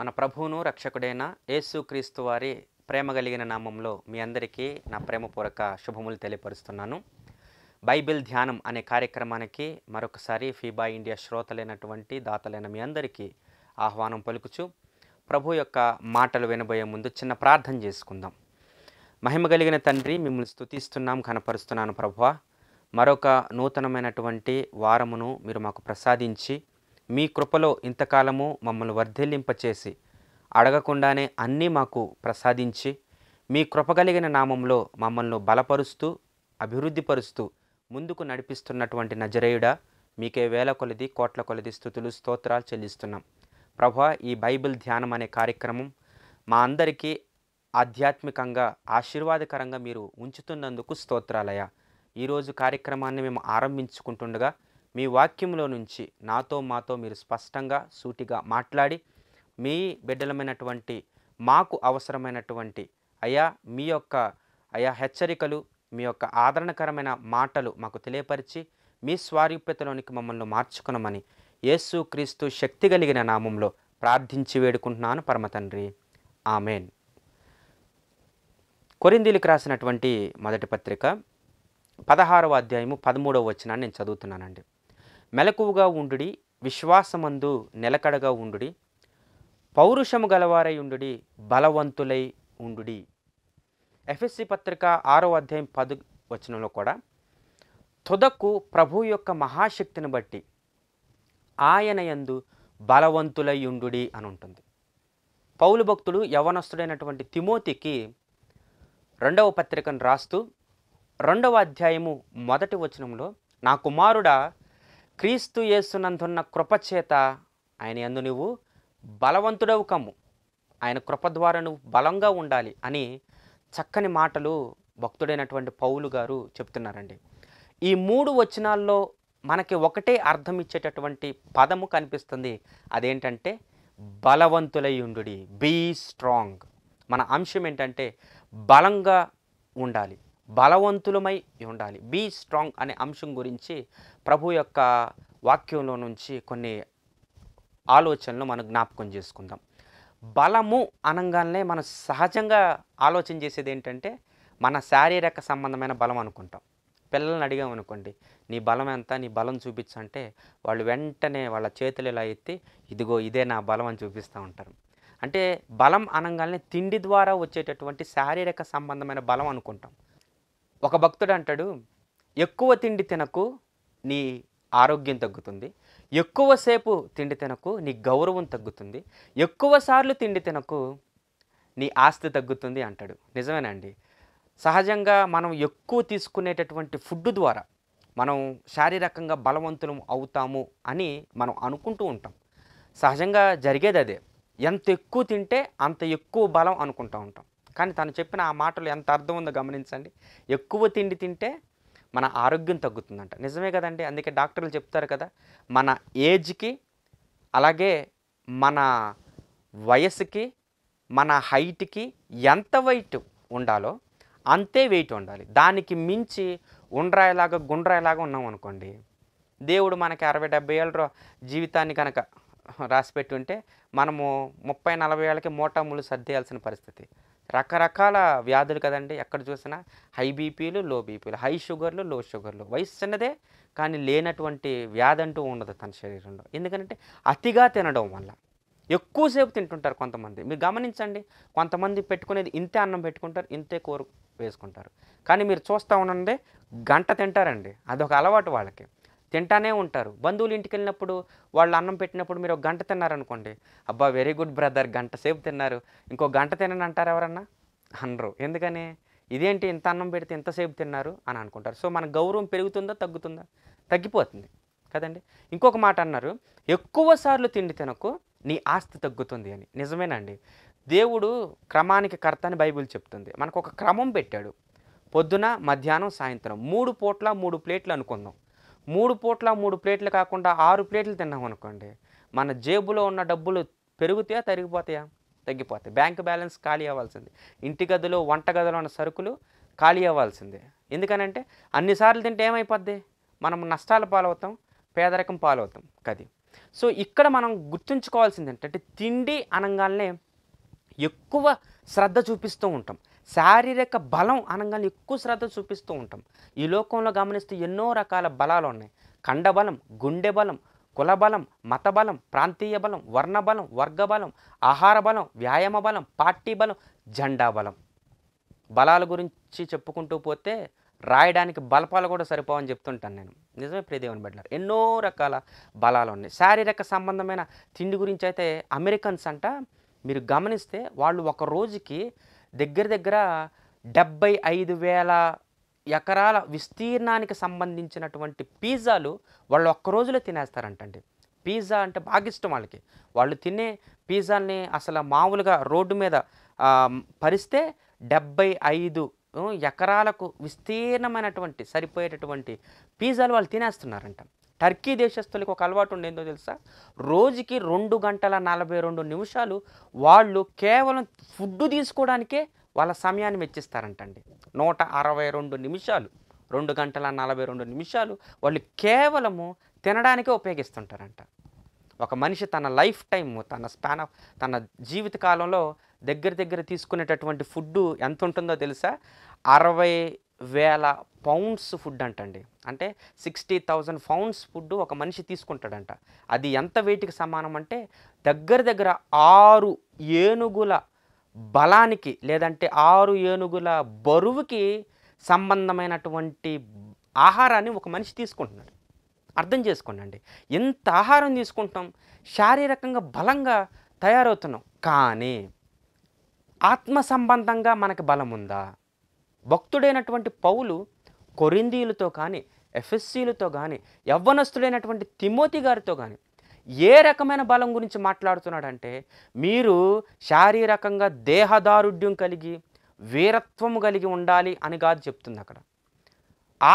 మన ప్రభువును రక్షకుడైన యేసుక్రీస్తు వారి ప్రేమ కలిగిన నామంలో మీ అందరికీ నా ప్రేమపూర్వక శుభములు తెలియపరుస్తున్నాను బైబిల్ ధ్యానం అనే కార్యక్రమానికి మరొకసారి ఫీబా ఇండియా శ్రోతలైనటువంటి దాతలైన మీ అందరికీ ఆహ్వానం పలుకుచు ప్రభు యొక్క మాటలు వినబోయే ముందు చిన్న ప్రార్థన చేసుకుందాం మహిమ కలిగిన తండ్రి మిమ్మల్ని స్థుతిస్తున్నాం కనపరుస్తున్నాను ప్రభువ మరొక నూతనమైనటువంటి వారమును మీరు మాకు ప్రసాదించి మీ కృపలో ఇంతకాలము మమ్మల్ని వర్ధిల్లింపచేసి అడగకుండానే అన్నీ మాకు ప్రసాదించి మీ కృపగలిగిన నామంలో మమ్మల్ని బలపరుస్తూ అభివృద్ధిపరుస్తూ ముందుకు నడిపిస్తున్నటువంటి నజరేయుడా మీకే వేల కొలది కోట్ల కొలది స్థుతులు స్తోత్రాలు చెల్లిస్తున్నాం ప్రభా ఈ బైబిల్ ధ్యానం అనే కార్యక్రమం మా అందరికీ ఆధ్యాత్మికంగా ఆశీర్వాదకరంగా మీరు ఉంచుతున్నందుకు స్తోత్రాలయ ఈరోజు కార్యక్రమాన్ని మేము ఆరంభించుకుంటుండగా మీ వాక్యంలో నుంచి నాతో మాతో మీరు స్పష్టంగా సూటిగా మాట్లాడి మీ బిడ్డలమైనటువంటి మాకు అవసరమైనటువంటి అయా మీ యొక్క అయా హెచ్చరికలు మీ యొక్క ఆదరణకరమైన మాటలు మాకు తెలియపరిచి మీ స్వారూప్యతలోనికి మమ్మల్ని మార్చుకునమని యేసు క్రీస్తు శక్తి కలిగిన నామంలో ప్రార్థించి వేడుకుంటున్నాను పరమతండ్రి ఆమెన్ కొరిందీలకు రాసినటువంటి మొదటి పత్రిక పదహారవ అధ్యాయము పదమూడవ వచనాన్ని నేను చదువుతున్నానండి మెలకువగా ఉండుడి విశ్వాసమందు నిలకడగా ఉండుడి పౌరుషము గలవారై ఉండుడి బలవంతులై ఉండుడి ఎఫ్ఎస్సి పత్రిక ఆరో అధ్యాయం పదు వచనంలో కూడా తుదకు ప్రభు యొక్క మహాశక్తిని బట్టి ఆయన యందు బలవంతులై ఉండుడి అని ఉంటుంది పౌలు భక్తుడు యవనస్తుడైనటువంటి తిమోతికి రెండవ పత్రికను రాస్తూ రెండవ అధ్యాయము మొదటి వచనంలో నా కుమారుడా క్రీస్తు యేసునందున్న కృపచేత ఆయన ఎందు నువ్వు బలవంతుడవు కమ్ము ఆయన కృప ద్వారా నువ్వు బలంగా ఉండాలి అని చక్కని మాటలు భక్తుడైనటువంటి పౌలు గారు చెప్తున్నారండి ఈ మూడు వచనాల్లో మనకి ఒకటే అర్థం ఇచ్చేటటువంటి పదము కనిపిస్తుంది అదేంటంటే బలవంతులయ్యుండు బీ స్ట్రాంగ్ మన అంశం ఏంటంటే బలంగా ఉండాలి బలవంతులమై ఉండాలి బీ స్ట్రాంగ్ అనే అంశం గురించి ప్రభు యొక్క వాక్యంలో నుంచి కొన్ని ఆలోచనలు మనం జ్ఞాపకం చేసుకుందాం బలము అనగానే మనం సహజంగా ఆలోచన చేసేది ఏంటంటే మన శారీరక సంబంధమైన బలం అనుకుంటాం పిల్లల్ని అడిగామనుకోండి నీ బలం ఎంత నీ బలం చూపించంటే వాళ్ళు వెంటనే వాళ్ళ చేతులు ఇలా ఎత్తి ఇదిగో ఇదే నా బలం అని చూపిస్తూ ఉంటారు అంటే బలం అనగానే తిండి ద్వారా వచ్చేటటువంటి శారీరక సంబంధమైన బలం అనుకుంటాం ఒక భక్తుడు అంటాడు ఎక్కువ తిండి తినకు నీ ఆరోగ్యం తగ్గుతుంది ఎక్కువసేపు తిండి తినకు నీ గౌరవం తగ్గుతుంది ఎక్కువసార్లు తిండి తినకు నీ ఆస్తి తగ్గుతుంది అంటాడు నిజమేనండి సహజంగా మనం ఎక్కువ తీసుకునేటటువంటి ఫుడ్ ద్వారా మనం శారీరకంగా బలవంతులం అవుతాము అని మనం అనుకుంటూ ఉంటాం సహజంగా జరిగేది అదే ఎంత ఎక్కువ తింటే అంత ఎక్కువ బలం అనుకుంటూ ఉంటాం కానీ తను చెప్పిన ఆ మాటలు ఎంత అర్థం ఉందో గమనించండి ఎక్కువ తిండి తింటే మన ఆరోగ్యం తగ్గుతుందంట నిజమే కదండి అందుకే డాక్టర్లు చెప్తారు కదా మన ఏజ్కి అలాగే మన వయసుకి మన హైట్కి ఎంత వెయిట్ ఉండాలో అంతే వెయిట్ ఉండాలి దానికి మించి ఉండ్రాయిలాగా గుండ్రాయిలాగా ఉన్నాం అనుకోండి దేవుడు మనకి అరవై డెబ్బై ఏళ్ళ జీవితాన్ని కనుక రాసిపెట్టి ఉంటే మనము ముప్పై నలభై ఏళ్ళకి మోటాములు సర్దేయాల్సిన పరిస్థితి రకరకాల వ్యాధులు కదండి ఎక్కడ చూసినా హై బీపీలు లో బీపీలు హై షుగర్లు లో షుగర్లు వయసు చిన్నదే కానీ లేనటువంటి వ్యాధి అంటూ ఉండదు తన శరీరంలో ఎందుకంటే అతిగా తినడం వల్ల ఎక్కువసేపు తింటుంటారు కొంతమంది మీరు గమనించండి కొంతమంది పెట్టుకునేది ఇంతే అన్నం పెట్టుకుంటారు ఇంతే కూర వేసుకుంటారు కానీ మీరు చూస్తూ ఉండండి గంట తింటారండి అదొక అలవాటు వాళ్ళకి తింటానే ఉంటారు బంధువులు ఇంటికి వెళ్ళినప్పుడు వాళ్ళు అన్నం పెట్టినప్పుడు మీరు ఒక గంట తిన్నారనుకోండి అబ్బా వెరీ గుడ్ బ్రదర్ గంట సేపు తిన్నారు ఇంకో గంట తినని అంటారు ఎవరన్నా అనరు ఎందుకని ఇదేంటి ఇంత అన్నం పెడితే ఇంతసేపు తిన్నారు అని అనుకుంటారు సో మన గౌరవం పెరుగుతుందా తగ్గుతుందా తగ్గిపోతుంది కదండి ఇంకొక మాట అన్నారు ఎక్కువసార్లు తిండి తినకు నీ ఆస్తి తగ్గుతుంది అని నిజమేనండి దేవుడు క్రమానికి కర్త అని బైబిల్ చెప్తుంది మనకు ఒక క్రమం పెట్టాడు పొద్దున మధ్యాహ్నం సాయంత్రం మూడు పూట్ల మూడు ప్లేట్లు అనుకుందాం మూడు పూట్ల మూడు ప్లేట్లు కాకుండా ఆరు ప్లేట్లు తిన్నాం అనుకోండి మన జేబులో ఉన్న డబ్బులు పెరుగుతాయా తరిగిపోతాయా తగ్గిపోతాయి బ్యాంక్ బ్యాలెన్స్ ఖాళీ అవ్వాల్సింది ఇంటి గదిలో వంట గదిలో ఉన్న సరుకులు ఖాళీ అవ్వాల్సిందే ఎందుకనంటే అన్నిసార్లు తింటే ఏమైపోద్ది మనం నష్టాల పాలవుతాం పేదరికం పాలవుతాం కది సో ఇక్కడ మనం గుర్తుంచుకోవాల్సింది ఏంటంటే తిండి అనగానే ఎక్కువ శ్రద్ధ చూపిస్తూ ఉంటాం శారీరక బలం అనగానే ఎక్కువ శ్రద్ధ చూపిస్తూ ఉంటాం ఈ లోకంలో గమనిస్తే ఎన్నో రకాల బలాలు ఉన్నాయి కండబలం గుండె బలం కులబలం మతబలం ప్రాంతీయ బలం వర్ణబలం వర్గబలం ఆహార బలం వ్యాయామ బలం పార్టీ బలం జెండా బలం బలాల గురించి చెప్పుకుంటూ పోతే రాయడానికి బలపాలు కూడా సరిపోవని చెప్తుంటాను నేను నిజమే ప్రియదేవన్ బిడ్డలారు ఎన్నో రకాల బలాలు ఉన్నాయి శారీరక సంబంధమైన తిండి గురించి అయితే అమెరికన్స్ అంట మీరు గమనిస్తే వాళ్ళు ఒక రోజుకి దగ్గర దగ్గర డెబ్బై ఐదు వేల ఎకరాల విస్తీర్ణానికి సంబంధించినటువంటి పిజ్జాలు వాళ్ళు ఒక్క రోజులో తినేస్తారంటండి పిజ్జా అంటే బాగా ఇష్టం వాళ్ళకి వాళ్ళు తినే పిజ్జాల్ని అసలు మామూలుగా రోడ్డు మీద పరిస్తే డెబ్బై ఐదు ఎకరాలకు విస్తీర్ణమైనటువంటి సరిపోయేటటువంటి పిజ్జాలు వాళ్ళు తినేస్తున్నారంట టర్కీ దేశస్తులకు ఒక అలవాటు ఉండేందో తెలుసా రోజుకి రెండు గంటల నలభై రెండు నిమిషాలు వాళ్ళు కేవలం ఫుడ్ తీసుకోవడానికే వాళ్ళ సమయాన్ని మెచ్చిస్తారంటండి నూట అరవై రెండు నిమిషాలు రెండు గంటల నలభై రెండు నిమిషాలు వాళ్ళు కేవలము తినడానికే ఉపయోగిస్తుంటారంట ఒక మనిషి తన లైఫ్ టైం తన స్పాన్ ఆఫ్ తన జీవితకాలంలో దగ్గర దగ్గర తీసుకునేటటువంటి ఫుడ్డు ఎంత ఉంటుందో తెలుసా అరవై వేల పౌండ్స్ ఫుడ్ అంటండి అంటే సిక్స్టీ థౌజండ్ పౌండ్స్ ఫుడ్ ఒక మనిషి తీసుకుంటాడంట అది ఎంత వెయిట్కి సమానం అంటే దగ్గర దగ్గర ఆరు ఏనుగుల బలానికి లేదంటే ఆరు ఏనుగుల బరువుకి సంబంధమైనటువంటి ఆహారాన్ని ఒక మనిషి తీసుకుంటున్నాడు అర్థం చేసుకోండి ఎంత ఆహారం తీసుకుంటాం శారీరకంగా బలంగా తయారవుతున్నాం కానీ ఆత్మ సంబంధంగా మనకి బలం ఉందా భక్తుడైనటువంటి పౌలు కొరిందీలతో కానీ ఎఫ్ఎస్సీలతో కానీ యవ్వనస్తుడైనటువంటి తిమోతి గారితో కానీ ఏ రకమైన బలం గురించి మాట్లాడుతున్నాడంటే మీరు శారీరకంగా దేహదారుఢ్యం కలిగి వీరత్వము కలిగి ఉండాలి అని కాదు చెప్తుంది అక్కడ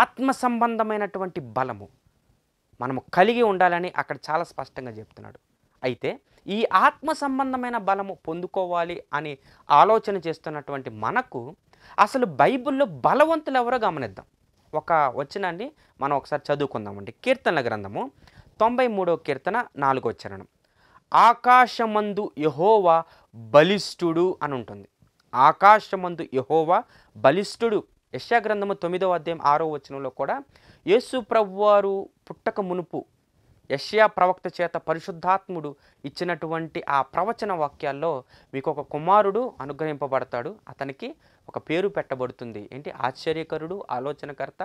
ఆత్మ సంబంధమైనటువంటి బలము మనము కలిగి ఉండాలని అక్కడ చాలా స్పష్టంగా చెప్తున్నాడు అయితే ఈ ఆత్మ సంబంధమైన బలము పొందుకోవాలి అని ఆలోచన చేస్తున్నటువంటి మనకు అసలు బైబిల్లో బలవంతులు ఎవరో గమనిద్దాం ఒక వచ్చినండి మనం ఒకసారి చదువుకుందామండి కీర్తనల గ్రంథము తొంభై మూడో కీర్తన నాలుగో చరణం ఆకాశమందు యహోవా బలిష్ఠుడు అని ఉంటుంది ఆకాశమందు యహోవా బలిష్ఠుడు యశాగ్రంథము తొమ్మిదవ అధ్యాయం ఆరో వచనంలో కూడా యేసు ప్రభువారు పుట్టక మునుపు యష్యా ప్రవక్త చేత పరిశుద్ధాత్ముడు ఇచ్చినటువంటి ఆ ప్రవచన వాక్యాల్లో మీకు ఒక కుమారుడు అనుగ్రహింపబడతాడు అతనికి ఒక పేరు పెట్టబడుతుంది ఏంటి ఆశ్చర్యకరుడు ఆలోచనకర్త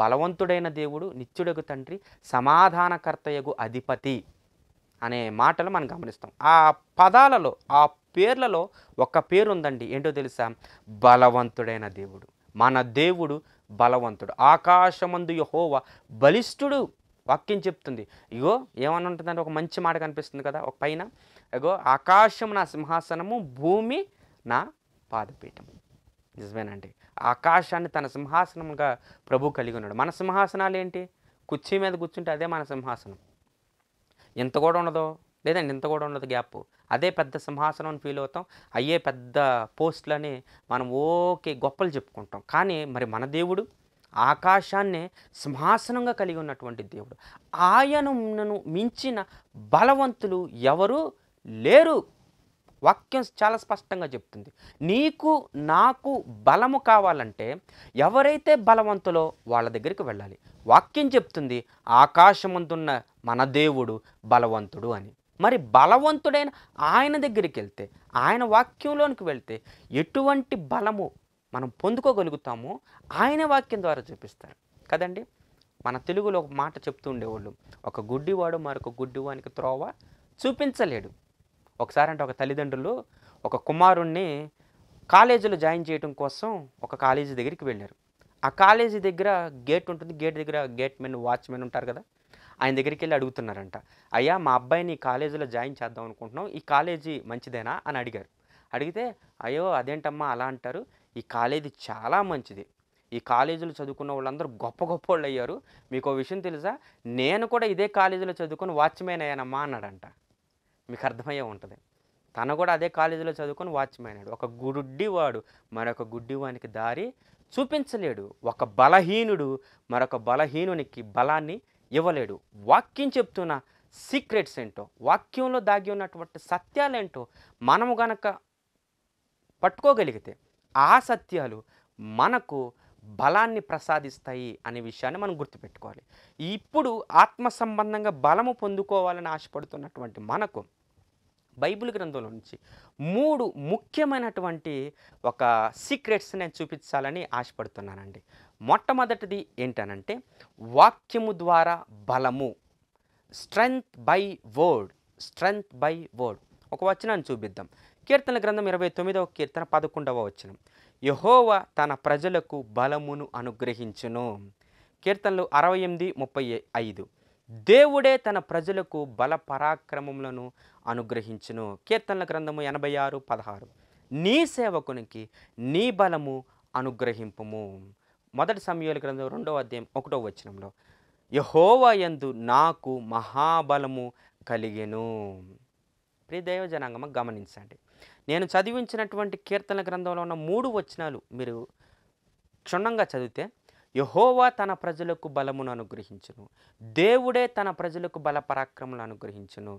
బలవంతుడైన దేవుడు నిత్యుడగు తండ్రి సమాధానకర్తయగు అధిపతి అనే మాటలు మనం గమనిస్తాం ఆ పదాలలో ఆ పేర్లలో ఒక పేరు ఉందండి ఏంటో తెలుసా బలవంతుడైన దేవుడు మన దేవుడు బలవంతుడు ఆకాశమందు యహోవ బలిష్ఠుడు వాక్యం చెప్తుంది ఇగో ఏమన్నా ఉంటుందంటే ఒక మంచి మాట కనిపిస్తుంది కదా ఒక పైన ఇగో ఆకాశం నా సింహాసనము భూమి నా పాదపీఠము నిజమేనండి ఆకాశాన్ని తన సింహాసనముగా ప్రభు కలిగి ఉన్నాడు మన సింహాసనాలు ఏంటి కుర్చీ మీద కూర్చుంటే అదే మన సింహాసనం ఎంత కూడా ఉండదో లేదండి ఇంత కూడా ఉండదు గ్యాప్ అదే పెద్ద సింహాసనం అని ఫీల్ అవుతాం అయ్యే పెద్ద పోస్ట్లని మనం ఓకే గొప్పలు చెప్పుకుంటాం కానీ మరి మన దేవుడు ఆకాశాన్నే సింహాసనంగా కలిగి ఉన్నటువంటి దేవుడు ఆయనను మించిన బలవంతులు ఎవరు లేరు వాక్యం చాలా స్పష్టంగా చెప్తుంది నీకు నాకు బలము కావాలంటే ఎవరైతే బలవంతులో వాళ్ళ దగ్గరికి వెళ్ళాలి వాక్యం చెప్తుంది ఆకాశమందున్న మన దేవుడు బలవంతుడు అని మరి బలవంతుడైన ఆయన దగ్గరికి వెళ్తే ఆయన వాక్యంలోనికి వెళ్తే ఎటువంటి బలము మనం పొందుకోగలుగుతామో ఆయన వాక్యం ద్వారా చూపిస్తారు కదండి మన తెలుగులో ఒక మాట చెప్తూ ఉండేవాళ్ళు ఒక గుడ్డివాడు మరొక గుడ్డివానికి త్రోవ చూపించలేడు ఒకసారి అంటే ఒక తల్లిదండ్రులు ఒక కుమారుణ్ణి కాలేజీలో జాయిన్ చేయడం కోసం ఒక కాలేజీ దగ్గరికి వెళ్ళారు ఆ కాలేజీ దగ్గర గేట్ ఉంటుంది గేట్ దగ్గర గేట్ మెన్ వాచ్మెన్ ఉంటారు కదా ఆయన దగ్గరికి వెళ్ళి అడుగుతున్నారంట అయ్యా మా అబ్బాయిని కాలేజీలో జాయిన్ చేద్దాం అనుకుంటున్నాం ఈ కాలేజీ మంచిదేనా అని అడిగారు అడిగితే అయ్యో అదేంటమ్మా అలా అంటారు ఈ కాలేజీ చాలా మంచిది ఈ కాలేజీలో చదువుకున్న వాళ్ళందరూ గొప్ప గొప్ప వాళ్ళు అయ్యారు మీకు విషయం తెలుసా నేను కూడా ఇదే కాలేజీలో చదువుకొని వాచ్మెన్ అయ్యానమ్మా అన్నాడంట మీకు అర్థమయ్యే ఉంటుంది తను కూడా అదే కాలేజీలో చదువుకొని వాచ్మెన్ అయ్యాడు ఒక గుడ్డివాడు మరొక గుడ్డివానికి దారి చూపించలేడు ఒక బలహీనుడు మరొక బలహీనునికి బలాన్ని ఇవ్వలేడు వాక్యం చెప్తున్న సీక్రెట్స్ ఏంటో వాక్యంలో దాగి ఉన్నటువంటి సత్యాలేంటో మనము గనక పట్టుకోగలిగితే ఆ సత్యాలు మనకు బలాన్ని ప్రసాదిస్తాయి అనే విషయాన్ని మనం గుర్తుపెట్టుకోవాలి ఇప్పుడు ఆత్మ సంబంధంగా బలము పొందుకోవాలని ఆశపడుతున్నటువంటి మనకు బైబిల్ గ్రంథంలో నుంచి మూడు ముఖ్యమైనటువంటి ఒక సీక్రెట్స్ నేను చూపించాలని ఆశపడుతున్నానండి మొట్టమొదటిది ఏంటనంటే వాక్యము ద్వారా బలము strength by word strength by word ఒక వచనాన్ని చూపిద్దాం కీర్తన గ్రంథం ఇరవై తొమ్మిదవ కీర్తన పదకొండవ వచనం యహోవ తన ప్రజలకు బలమును అనుగ్రహించును కీర్తనలు అరవై ఎనిమిది ముప్పై ఐదు దేవుడే తన ప్రజలకు బల పరాక్రమములను అనుగ్రహించును కీర్తనల గ్రంథము ఎనభై ఆరు పదహారు నీ సేవకునికి నీ బలము అనుగ్రహింపము మొదటి సమయాల గ్రంథం రెండవ అధ్యాయం ఒకటో వచనంలో ఎందు నాకు మహాబలము కలిగెను ప్రియ దైవజనాంగమ గమనించండి నేను చదివించినటువంటి కీర్తన గ్రంథంలో ఉన్న మూడు వచనాలు మీరు క్షుణ్ణంగా చదివితే యహోవా తన ప్రజలకు బలమును అనుగ్రహించును దేవుడే తన ప్రజలకు బల పరాక్రములు అనుగ్రహించును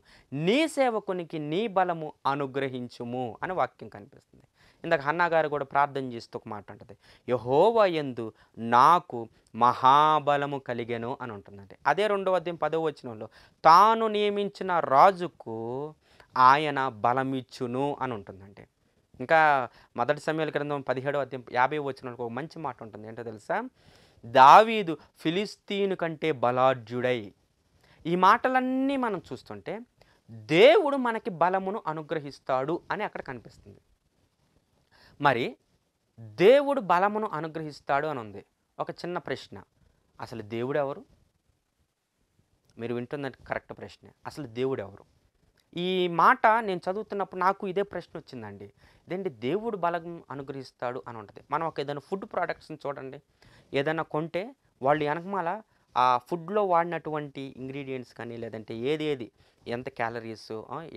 నీ సేవకునికి నీ బలము అనుగ్రహించుము అని వాక్యం కనిపిస్తుంది ఇందాక అన్నగారు కూడా ప్రార్థన చేస్తూ ఒక మాట ఉంటుంది యహోవా ఎందు నాకు మహాబలము కలిగెను అని ఉంటుందండి అదే రెండవ అధ్యయం పదవ వచనంలో తాను నియమించిన రాజుకు ఆయన బలమిచ్చును అని ఉంటుందండి ఇంకా మొదటి సమయాల గ్రంథం పదిహేడు అధ్యయం యాభై వచ్చినకు ఒక మంచి మాట ఉంటుంది ఏంటో తెలుసా దావీదు ఫిలిస్తీను కంటే బలాఢ్యుడై ఈ మాటలన్నీ మనం చూస్తుంటే దేవుడు మనకి బలమును అనుగ్రహిస్తాడు అని అక్కడ కనిపిస్తుంది మరి దేవుడు బలమును అనుగ్రహిస్తాడు అని ఉంది ఒక చిన్న ప్రశ్న అసలు దేవుడు ఎవరు మీరు వింటుందంటే కరెక్ట్ ప్రశ్న అసలు దేవుడు ఎవరు ఈ మాట నేను చదువుతున్నప్పుడు నాకు ఇదే ప్రశ్న వచ్చిందండి ఇదేంటి దేవుడు బలం అనుగ్రహిస్తాడు అని ఉంటుంది మనం ఒక ఏదైనా ఫుడ్ ప్రోడక్ట్స్ని చూడండి ఏదైనా కొంటే వాళ్ళు వెనకమాల ఆ ఫుడ్లో వాడినటువంటి ఇంగ్రీడియంట్స్ కానీ లేదంటే ఏది ఏది ఎంత క్యాలరీస్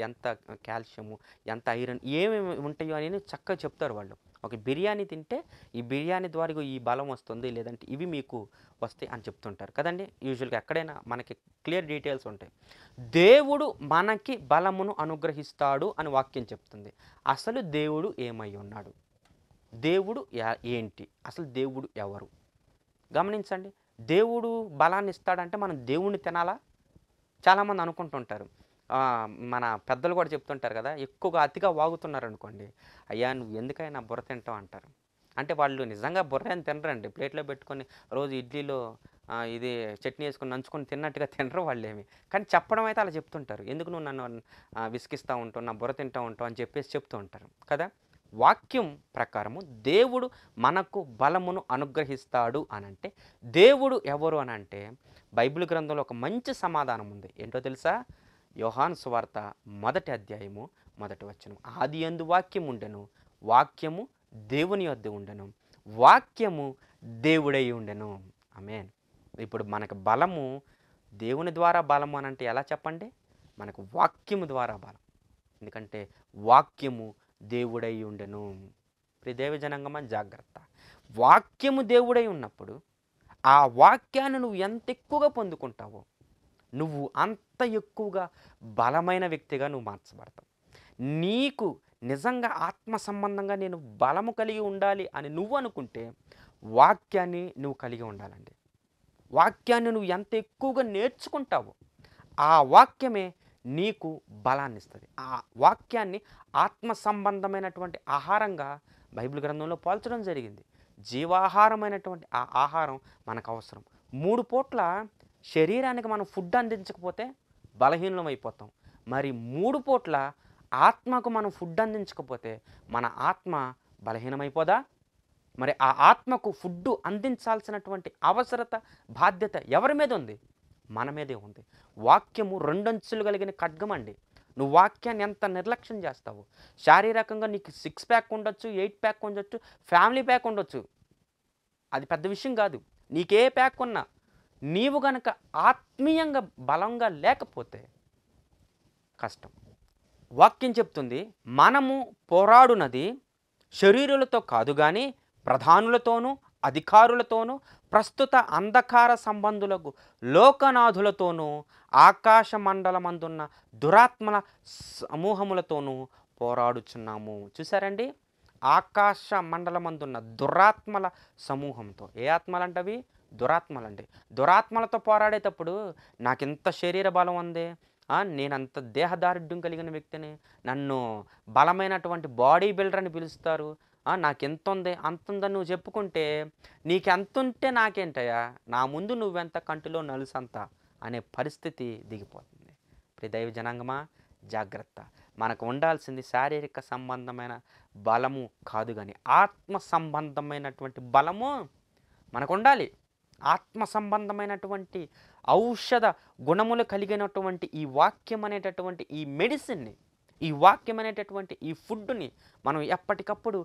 ఎంత కాల్షియము ఎంత ఐరన్ ఏమేమి ఉంటాయో అని చక్కగా చెప్తారు వాళ్ళు ఓకే బిర్యానీ తింటే ఈ బిర్యానీ ద్వారా ఈ బలం వస్తుంది లేదంటే ఇవి మీకు వస్తాయి అని చెప్తుంటారు కదండి యూజువల్గా ఎక్కడైనా మనకి క్లియర్ డీటెయిల్స్ ఉంటాయి దేవుడు మనకి బలమును అనుగ్రహిస్తాడు అని వాక్యం చెప్తుంది అసలు దేవుడు ఏమై ఉన్నాడు దేవుడు ఏంటి అసలు దేవుడు ఎవరు గమనించండి దేవుడు బలాన్ని ఇస్తాడంటే మనం దేవుణ్ణి తినాలా చాలామంది అనుకుంటుంటారు మన పెద్దలు కూడా చెప్తుంటారు కదా ఎక్కువగా అతిగా వాగుతున్నారు అనుకోండి అయ్యా నువ్వు ఎందుకైనా బుర్ర తింటావు అంటారు అంటే వాళ్ళు నిజంగా బుర్రని తినరండి ప్లేట్లో పెట్టుకొని రోజు ఇడ్లీలో ఇది చట్నీ వేసుకుని నంచుకొని తిన్నట్టుగా తినరు వాళ్ళు ఏమి కానీ చెప్పడం అయితే అలా చెప్తుంటారు ఎందుకు నువ్వు నన్ను విసిగిస్తూ ఉంటావు నా బుర్ర తింటూ ఉంటావు అని చెప్పేసి చెప్తూ ఉంటారు కదా వాక్యం ప్రకారము దేవుడు మనకు బలమును అనుగ్రహిస్తాడు అనంటే దేవుడు ఎవరు అనంటే బైబిల్ గ్రంథంలో ఒక మంచి సమాధానం ఉంది ఏంటో తెలుసా యోహాను సువార్త మొదటి అధ్యాయము మొదటి వచ్చను ఆది ఎందు వాక్యం ఉండెను వాక్యము దేవుని వద్ద ఉండెను వాక్యము దేవుడై ఉండెను ఆమెన్ ఇప్పుడు మనకు బలము దేవుని ద్వారా బలము అని అంటే ఎలా చెప్పండి మనకు వాక్యము ద్వారా బలం ఎందుకంటే వాక్యము దేవుడై ఉండెను దేవజనంగమా జాగ్రత్త వాక్యము దేవుడై ఉన్నప్పుడు ఆ వాక్యాన్ని నువ్వు ఎంత ఎక్కువగా పొందుకుంటావో నువ్వు అంత ఎక్కువగా బలమైన వ్యక్తిగా నువ్వు మార్చబడతావు నీకు నిజంగా ఆత్మ సంబంధంగా నేను బలము కలిగి ఉండాలి అని నువ్వు అనుకుంటే వాక్యాన్ని నువ్వు కలిగి ఉండాలండి వాక్యాన్ని నువ్వు ఎంత ఎక్కువగా నేర్చుకుంటావో ఆ వాక్యమే నీకు బలాన్ని ఇస్తుంది ఆ వాక్యాన్ని ఆత్మ సంబంధమైనటువంటి ఆహారంగా బైబిల్ గ్రంథంలో పోల్చడం జరిగింది జీవాహారమైనటువంటి ఆ ఆహారం మనకు అవసరం మూడు పూట్ల శరీరానికి మనం ఫుడ్ అందించకపోతే బలహీనం అయిపోతాం మరి మూడు పూట్ల ఆత్మకు మనం ఫుడ్ అందించకపోతే మన ఆత్మ బలహీనమైపోదా మరి ఆ ఆత్మకు ఫుడ్ అందించాల్సినటువంటి అవసరత బాధ్యత ఎవరి మీద ఉంది మన మీదే ఉంది వాక్యము రెండంచులు కలిగిన ఖడ్గం అండి నువ్వు వాక్యాన్ని ఎంత నిర్లక్ష్యం చేస్తావు శారీరకంగా నీకు సిక్స్ ప్యాక్ ఉండొచ్చు ఎయిట్ ప్యాక్ ఉండొచ్చు ఫ్యామిలీ ప్యాక్ ఉండొచ్చు అది పెద్ద విషయం కాదు నీకే ప్యాక్ ఉన్నా నీవు గనక ఆత్మీయంగా బలంగా లేకపోతే కష్టం వాక్యం చెప్తుంది మనము పోరాడునది శరీరులతో కాదు కానీ ప్రధానులతోనూ అధికారులతోనూ ప్రస్తుత అంధకార సంబంధులకు లోకనాథులతోనూ ఆకాశ మండలమందున్న దురాత్మల సమూహములతోనూ పోరాడుచున్నాము చూసారండి ఆకాశ మండలమందున్న దురాత్మల సమూహంతో ఏ ఆత్మలంటవి దురాత్మలండి దురాత్మలతో పోరాడేటప్పుడు నాకు ఇంత శరీర బలం ఉంది నేనంత దేహదారుఢ్యం కలిగిన వ్యక్తిని నన్ను బలమైనటువంటి బాడీ బిల్డర్ అని పిలుస్తారు నాకు ఎంత ఉంది అంత ఉందని నువ్వు చెప్పుకుంటే నీకెంత ఉంటే నాకేంటయ్యా నా ముందు నువ్వెంత కంటిలో నలుసంత అనే పరిస్థితి దిగిపోతుంది ఇప్పుడు దైవ జనాంగమా జాగ్రత్త మనకు ఉండాల్సింది శారీరక సంబంధమైన బలము కాదు కానీ ఆత్మ సంబంధమైనటువంటి బలము మనకు ఉండాలి ఆత్మ సంబంధమైనటువంటి ఔషధ గుణములు కలిగినటువంటి ఈ వాక్యం అనేటటువంటి ఈ మెడిసిన్ని ఈ వాక్యం అనేటటువంటి ఈ ఫుడ్ని మనం ఎప్పటికప్పుడు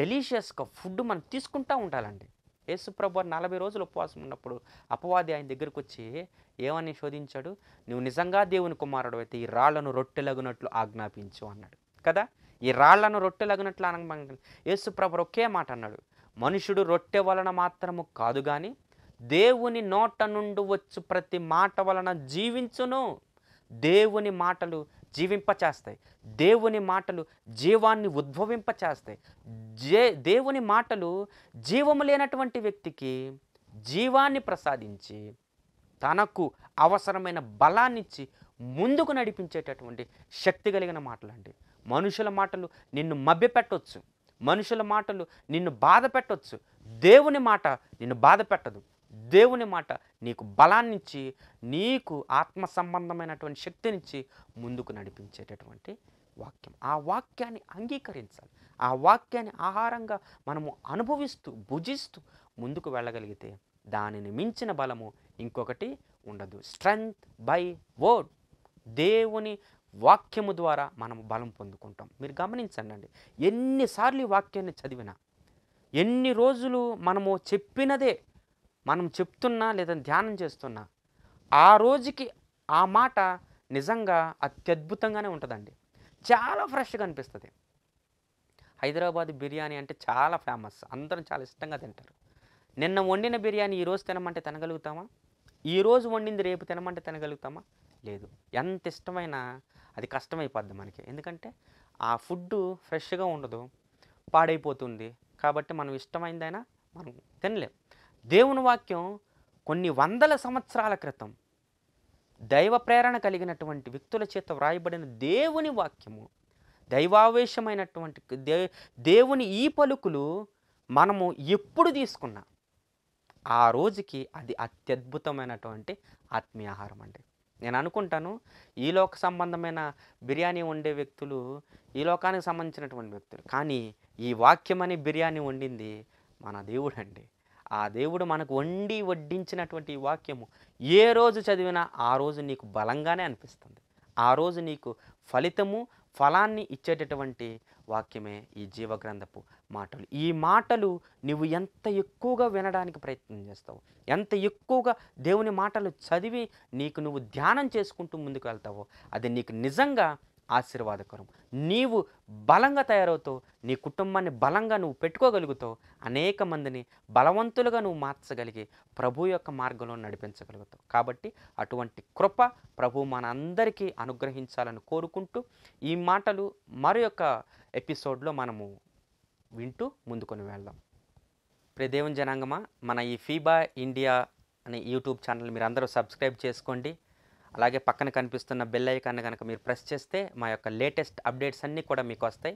డెలీషియస్గా ఫుడ్ మనం తీసుకుంటూ ఉండాలండి యేసుప్రభు నలభై రోజులు ఉపవాసం ఉన్నప్పుడు అపవాది ఆయన దగ్గరకు వచ్చి ఏమని శోధించాడు నువ్వు నిజంగా దేవుని కుమారుడు అయితే ఈ రాళ్లను రొట్టెలగునట్లు ఆజ్ఞాపించు అన్నాడు కదా ఈ రాళ్లను రొట్టెలగునట్లు అనగా యేసుప్రభు ఒకే మాట అన్నాడు మనుషుడు రొట్టె వలన మాత్రము కాదు కానీ దేవుని నోట నుండి వచ్చు ప్రతి మాట వలన జీవించును దేవుని మాటలు జీవింపచేస్తాయి దేవుని మాటలు జీవాన్ని ఉద్భవింపచేస్తాయి జే దేవుని మాటలు జీవము లేనటువంటి వ్యక్తికి జీవాన్ని ప్రసాదించి తనకు అవసరమైన బలాన్నిచ్చి ముందుకు నడిపించేటటువంటి శక్తి కలిగిన అండి మనుషుల మాటలు నిన్ను పెట్టవచ్చు మనుషుల మాటలు నిన్ను బాధ పెట్టవచ్చు దేవుని మాట నిన్ను బాధ పెట్టదు దేవుని మాట నీకు బలాన్నిచ్చి నీకు ఆత్మ సంబంధమైనటువంటి శక్తినిచ్చి ముందుకు నడిపించేటటువంటి వాక్యం ఆ వాక్యాన్ని అంగీకరించాలి ఆ వాక్యాన్ని ఆహారంగా మనము అనుభవిస్తూ భుజిస్తూ ముందుకు వెళ్ళగలిగితే దానిని మించిన బలము ఇంకొకటి ఉండదు స్ట్రెంగ్త్ బై వర్డ్ దేవుని వాక్యము ద్వారా మనం బలం పొందుకుంటాం మీరు గమనించండి అండి ఎన్నిసార్లు ఈ వాక్యాన్ని చదివినా ఎన్ని రోజులు మనము చెప్పినదే మనం చెప్తున్నా లేదా ధ్యానం చేస్తున్నా ఆ రోజుకి ఆ మాట నిజంగా అత్యద్భుతంగానే ఉంటుందండి చాలా ఫ్రెష్గా అనిపిస్తుంది హైదరాబాద్ బిర్యానీ అంటే చాలా ఫేమస్ అందరం చాలా ఇష్టంగా తింటారు నిన్న వండిన బిర్యానీ ఈరోజు తినమంటే తినగలుగుతామా ఈరోజు వండింది రేపు తినమంటే తినగలుగుతామా లేదు ఎంత ఇష్టమైనా అది కష్టమైపోద్ది మనకి ఎందుకంటే ఆ ఫుడ్ ఫ్రెష్గా ఉండదు పాడైపోతుంది కాబట్టి మనం ఇష్టమైందైనా మనం తినలేం దేవుని వాక్యం కొన్ని వందల సంవత్సరాల క్రితం దైవ ప్రేరణ కలిగినటువంటి వ్యక్తుల చేత వ్రాయబడిన దేవుని వాక్యము దైవావేశమైనటువంటి దే దేవుని ఈ పలుకులు మనము ఎప్పుడు తీసుకున్నా ఆ రోజుకి అది అత్యద్భుతమైనటువంటి ఆత్మీయాహారం అండి నేను అనుకుంటాను ఈ లోక సంబంధమైన బిర్యానీ వండే వ్యక్తులు ఈ లోకానికి సంబంధించినటువంటి వ్యక్తులు కానీ ఈ వాక్యం బిర్యానీ వండింది మన దేవుడు అండి ఆ దేవుడు మనకు వండి వడ్డించినటువంటి వాక్యము ఏ రోజు చదివినా ఆ రోజు నీకు బలంగానే అనిపిస్తుంది ఆ రోజు నీకు ఫలితము ఫలాన్ని ఇచ్చేటటువంటి వాక్యమే ఈ జీవగ్రంథపు మాటలు ఈ మాటలు నువ్వు ఎంత ఎక్కువగా వినడానికి ప్రయత్నం చేస్తావు ఎంత ఎక్కువగా దేవుని మాటలు చదివి నీకు నువ్వు ధ్యానం చేసుకుంటూ ముందుకు వెళ్తావో అది నీకు నిజంగా ఆశీర్వాదకరం నీవు బలంగా తయారవుతావు నీ కుటుంబాన్ని బలంగా నువ్వు పెట్టుకోగలుగుతావు అనేక మందిని బలవంతులుగా నువ్వు మార్చగలిగి ప్రభు యొక్క మార్గంలో నడిపించగలుగుతావు కాబట్టి అటువంటి కృప ప్రభు మనందరికీ అనుగ్రహించాలని కోరుకుంటూ ఈ మాటలు మరి యొక్క ఎపిసోడ్లో మనము వింటూ ముందుకొని వెళ్దాం ప్రదేవం జనాంగమా మన ఈ ఫీబా ఇండియా అనే యూట్యూబ్ ఛానల్ మీరు అందరూ సబ్స్క్రైబ్ చేసుకోండి అలాగే పక్కన కనిపిస్తున్న బెల్ ఐకాన్ని కనుక మీరు ప్రెస్ చేస్తే మా యొక్క లేటెస్ట్ అప్డేట్స్ అన్నీ కూడా మీకు వస్తాయి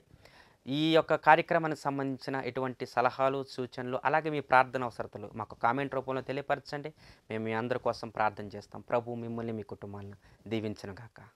ఈ యొక్క కార్యక్రమానికి సంబంధించిన ఎటువంటి సలహాలు సూచనలు అలాగే మీ ప్రార్థన అవసరతలు మాకు కామెంట్ రూపంలో తెలియపరచండి మేము మీ అందరి కోసం ప్రార్థన చేస్తాం ప్రభు మిమ్మల్ని మీ కుటుంబాలను దీవించను గాక